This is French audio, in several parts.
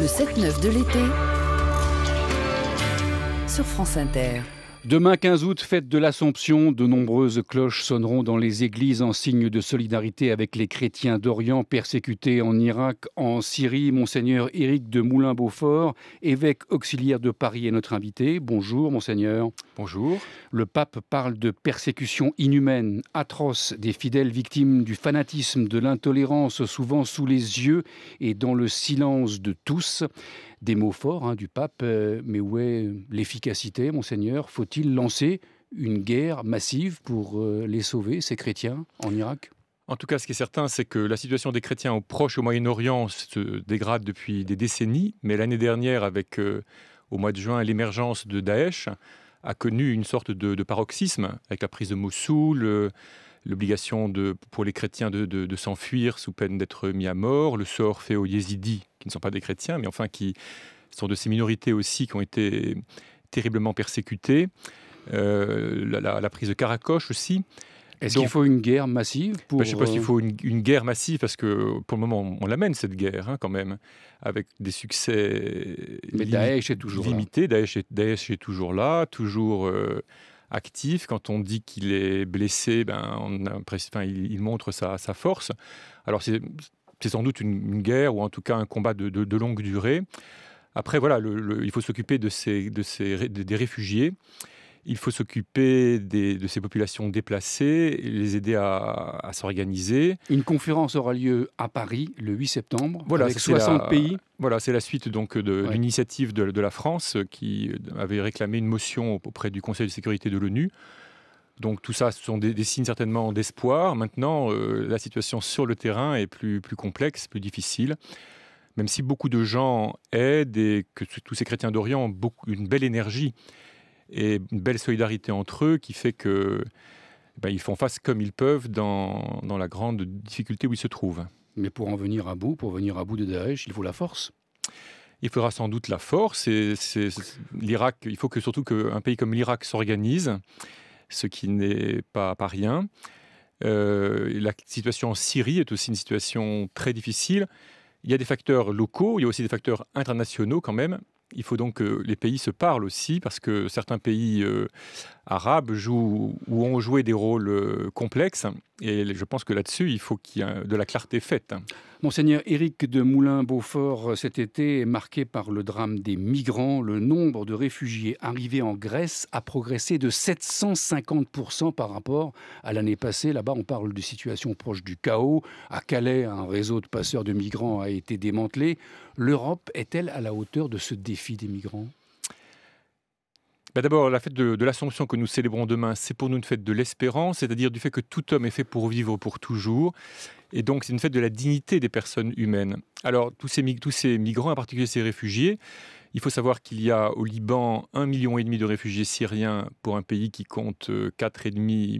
le 7-9 de l'été sur France Inter. Demain 15 août, fête de l'Assomption, de nombreuses cloches sonneront dans les églises en signe de solidarité avec les chrétiens d'Orient persécutés en Irak, en Syrie. Monseigneur Éric de Moulin-Beaufort, évêque auxiliaire de Paris, est notre invité. Bonjour, monseigneur. Bonjour. Le pape parle de persécutions inhumaines, atroces, des fidèles victimes du fanatisme, de l'intolérance, souvent sous les yeux et dans le silence de tous des mots forts hein, du pape. Euh, mais où est l'efficacité, monseigneur Faut-il lancer une guerre massive pour euh, les sauver, ces chrétiens, en Irak en tout cas, ce qui est certain, c'est que la situation des chrétiens au Proche, au Moyen-Orient, se dégrade depuis des décennies. Mais l'année dernière, avec euh, au mois de juin l'émergence de Daesh, a connu une sorte de, paroxysme avec la prise de Mossoul, l'obligation pour les chrétiens de, de, s'enfuir sous peine d'être mis à mort, le sort fait aux yézidis, qui ne sont pas des chrétiens, mais enfin qui sont de ces minorités aussi qui ont été terriblement persécutées, euh, la, prise de Karakoche aussi. Est-ce qu'il faut une guerre massive pour... Ben, je ne sais pas s'il faut une, guerre massive, parce que pour le moment, on, l'amène, cette guerre, hein, quand même, avec des succès Daesh est toujours limités. Daesh, est, Daesh est toujours là, toujours euh, actif. Quand on dit qu'il est blessé, ben, il, montre sa, force. Alors c'est sans doute une, guerre ou en tout cas un combat de, longue durée. Après, voilà, il faut s'occuper de des réfugiés. Il faut s'occuper de ces populations déplacées, les aider à, s'organiser. Une conférence aura lieu à Paris le 8 septembre voilà, avec 60 pays. Voilà, c'est la suite donc de l'initiative de, la France qui euh, avait réclamé une motion auprès du Conseil de sécurité de l'ONU. Donc tout ça, ce sont des, signes certainement d'espoir. Maintenant, euh, la situation sur le terrain est plus, plus complexe, plus difficile même si beaucoup de gens aident et que tous ces chrétiens d'Orient ont beaucoup, une belle énergie et une belle solidarité entre eux qui fait que ben, ils font face comme ils peuvent dans, la grande difficulté où ils se trouvent. Mais pour en venir à bout, pour venir à bout de Daesh, il faut la force il faudra sans doute la force. l'Irak, il faut que surtout qu'un pays comme l'Irak s'organise, ce qui n'est pas, pas rien. Euh, la situation en Syrie est aussi une situation très difficile. Il y a des facteurs locaux, il y a aussi des facteurs internationaux quand même. Il faut donc que les pays se parlent aussi, parce que certains pays euh, arabes jouent ou ont joué des rôles euh, complexes. Et je pense que là-dessus, il faut qu'il y ait de la clarté faite. Monseigneur Éric de Moulin-Beaufort, euh, cet été est marqué par le drame des migrants. Le nombre de réfugiés arrivés en Grèce a progressé de 750% par rapport à l'année passée. Là-bas, on parle de situation proche du chaos. À Calais, un réseau de passeurs de migrants a été démantelé. L'Europe est-elle à la hauteur de ce défi des migrants bah, d'abord, la fête de, l'Assomption que nous célébrons demain, c'est pour nous une fête de l'espérance, c'est-à-dire du fait que tout homme est fait pour vivre pour toujours. Et donc, c'est une fête de la dignité des personnes humaines. Alors, tous ces, migrants, en particulier ces réfugiés, il faut savoir qu'il y a au Liban 1,5 million de réfugiés syriens pour un pays qui compte 4,5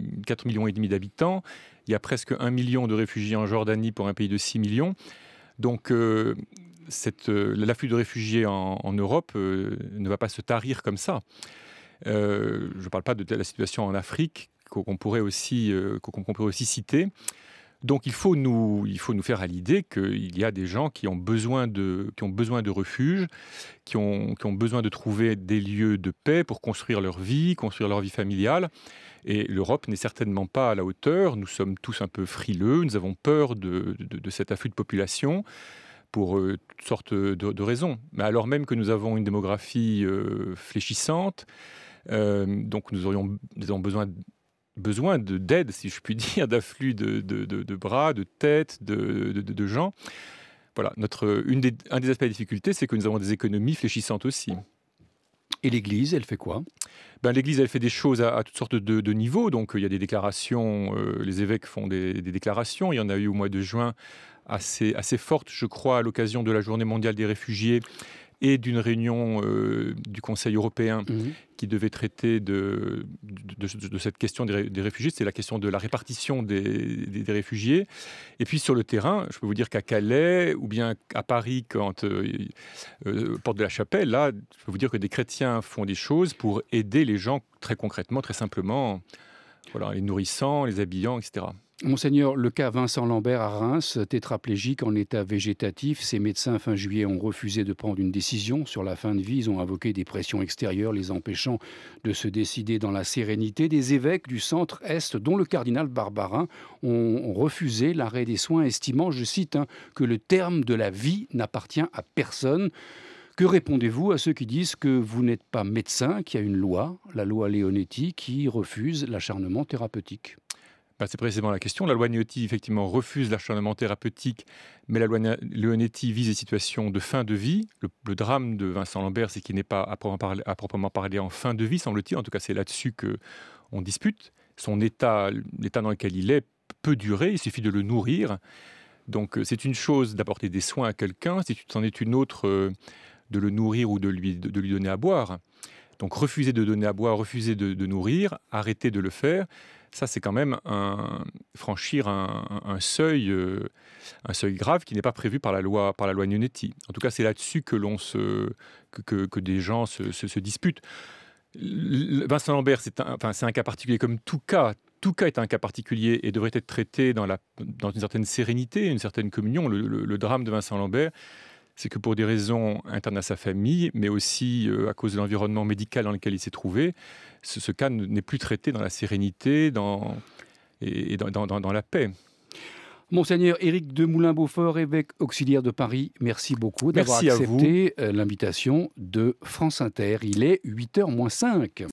euh, millions et demi d'habitants. Il y a presque 1 million de réfugiés en Jordanie pour un pays de 6 millions. Donc, euh, euh, l'afflux de réfugiés en, Europe euh, ne va pas se tarir comme ça. Euh, je ne parle pas de la situation en Afrique qu'on pourrait, aussi, qu'on pourrait aussi citer. Donc il faut nous, il faut nous faire à l'idée qu'il y a des gens qui ont besoin de, qui ont besoin de refuge, qui ont, qui ont besoin de trouver des lieux de paix pour construire leur vie, construire leur vie familiale. Et l'Europe n'est certainement pas à la hauteur. Nous sommes tous un peu frileux, nous avons peur de, de, de cet afflux de population pour euh, toutes sortes de, raisons. Mais alors même que nous avons une démographie euh, fléchissante, euh, donc nous aurions, besoin de d'aide, si je puis dire, d'afflux de, bras, de têtes, de, gens. Voilà, notre, une des, un des aspects de difficulté, c'est que nous avons des économies fléchissantes aussi. Et l'Église, elle fait quoi ben, L'Église, elle fait des choses à, toutes sortes de, niveaux. Donc, il y a des déclarations, les évêques font des, des, déclarations. Il y en a eu au mois de juin assez, assez forte, je crois, à l'occasion de la Journée mondiale des réfugiés et d'une réunion euh, du Conseil européen mhm. qui devait traiter de, de, cette question des, réfugiés, c'est la question de la répartition des, réfugiés. Et puis sur le terrain, je peux vous dire qu'à Calais ou bien à Paris, quand euh, euh, porte de la Chapelle, là, je peux vous dire que des chrétiens font des choses pour aider les gens très concrètement, très simplement les nourrissants, les habillants, etc. Monseigneur, le cas Vincent Lambert à Reims, tétraplégique en état végétatif, ses médecins fin juillet ont refusé de prendre une décision sur la fin de vie. Ils ont invoqué des pressions extérieures les empêchant de se décider dans la sérénité. Des évêques du centre-est, dont le cardinal Barbarin, ont refusé l'arrêt des soins, estimant, je cite, hein, que le terme de la vie n'appartient à personne. Que répondez-vous à ceux qui disent que vous n'êtes pas médecin, qu'il y a une loi, la loi Leonetti, qui refuse l'acharnement thérapeutique bah, c'est précisément la question. La loi Leonetti, effectivement, refuse l'acharnement thérapeutique, mais la loi Leonetti vise les situations de fin de vie. Le, drame de Vincent Lambert, c'est qu'il n'est pas à proprement, parler, en fin de vie, semble-t-il. En tout cas, c'est là-dessus que on dispute. Son état, l'état dans lequel il est, peut durer. Il suffit de le nourrir. Donc, euh, c'est une chose d'apporter des soins à quelqu'un. C'en est une autre. Euh, de le nourrir ou de lui, de lui donner à boire. Donc refuser de donner à boire, refuser de, nourrir, arrêter de le faire, ça c'est quand même franchir un, seuil, euh, un seuil grave qui n'est pas prévu par la loi, par la loi Nunetti. En tout cas, c'est là-dessus que que, des gens se, disputent. Vincent Lambert, c'est un, un cas particulier, comme tout cas, tout cas est un cas particulier et devrait être traité dans, la, dans une certaine sérénité, une certaine communion. le drame de Vincent Lambert, c'est que pour des raisons internes à sa famille, mais aussi euh, à cause de l'environnement médical dans lequel il s'est trouvé, ce, cas n'est plus traité dans la sérénité et, dans, la paix. Monseigneur Éric de Moulin-Beaufort, évêque auxiliaire de Paris, merci beaucoup d'avoir accepté euh, l'invitation de France Inter. Il est 8h moins 5.